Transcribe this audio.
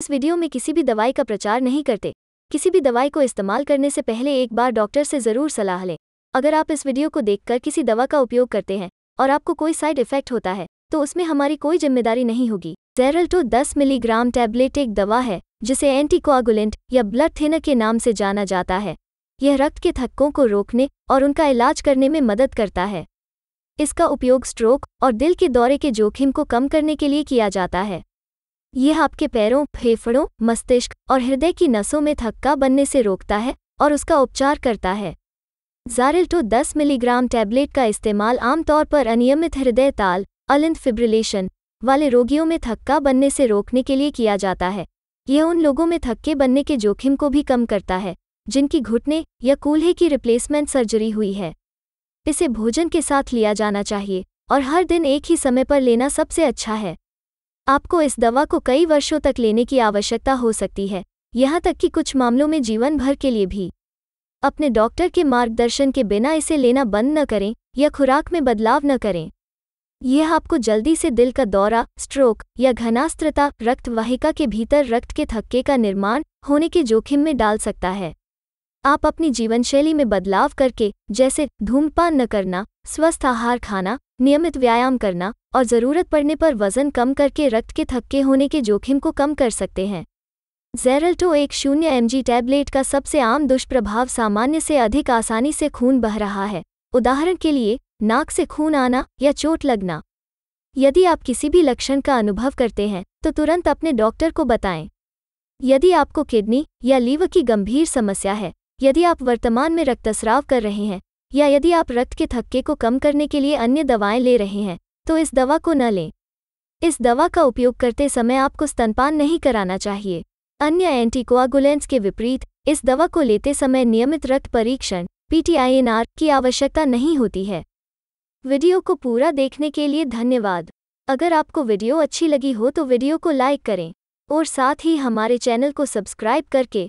इस वीडियो में किसी भी दवाई का प्रचार नहीं करते किसी भी दवाई को इस्तेमाल करने से पहले एक बार डॉक्टर से ज़रूर सलाह लें अगर आप इस वीडियो को देखकर किसी दवा का उपयोग करते हैं और आपको कोई साइड इफेक्ट होता है तो उसमें हमारी कोई जिम्मेदारी नहीं होगी जेरल्टो 10 मिलीग्राम टैबलेट एक दवा है जिसे एंटीकोआगुलेंट या ब्लड थिनर के नाम से जाना जाता है यह रक्त के थक्कों को रोकने और उनका इलाज करने में मदद करता है इसका उपयोग स्ट्रोक और दिल के दौरे के जोखिम को कम करने के लिए किया जाता है यह आपके पैरों फेफड़ों मस्तिष्क और हृदय की नसों में थक्का बनने से रोकता है और उसका उपचार करता है जारिल्टो तो 10 मिलीग्राम टैबलेट का इस्तेमाल आमतौर पर अनियमित हृदय ताल अलिंद फिब्रिलेशन वाले रोगियों में थक्का बनने से रोकने के लिए किया जाता है यह उन लोगों में थक्के बनने के जोखिम को भी कम करता है जिनकी घुटने या कूल्हे की रिप्लेसमेंट सर्जरी हुई है इसे भोजन के साथ लिया जाना चाहिए और हर दिन एक ही समय पर लेना सबसे अच्छा है आपको इस दवा को कई वर्षों तक लेने की आवश्यकता हो सकती है यहाँ तक कि कुछ मामलों में जीवन भर के लिए भी अपने डॉक्टर के मार्गदर्शन के बिना इसे लेना बंद न करें या खुराक में बदलाव न करें यह आपको जल्दी से दिल का दौरा स्ट्रोक या घनास्त्रता रक्तवाहिका के भीतर रक्त के थक्के का निर्माण होने के जोखिम में डाल सकता है आप अपनी जीवनशैली में बदलाव करके जैसे धूमपान न करना स्वस्थ आहार खाना नियमित व्यायाम करना और ज़रूरत पड़ने पर वज़न कम करके रक्त के थक्के होने के जोखिम को कम कर सकते हैं जेरल्टो एक शून्य एमजी टैबलेट का सबसे आम दुष्प्रभाव सामान्य से अधिक आसानी से खून बह रहा है उदाहरण के लिए नाक से खून आना या चोट लगना यदि आप किसी भी लक्षण का अनुभव करते हैं तो तुरंत अपने डॉक्टर को बताएं यदि आपको किडनी या लीवर की गंभीर समस्या है यदि आप वर्तमान में रक्तस्राव कर रहे हैं या यदि आप रक्त के थक्के को कम करने के लिए अन्य दवाएं ले रहे हैं तो इस दवा को न लें इस दवा का उपयोग करते समय आपको स्तनपान नहीं कराना चाहिए अन्य एंटीकोआगुलेंट्स के विपरीत इस दवा को लेते समय नियमित रक्त परीक्षण पीटीआईएनआर की आवश्यकता नहीं होती है वीडियो को पूरा देखने के लिए धन्यवाद अगर आपको वीडियो अच्छी लगी हो तो वीडियो को लाइक करें और साथ ही हमारे चैनल को सब्सक्राइब करके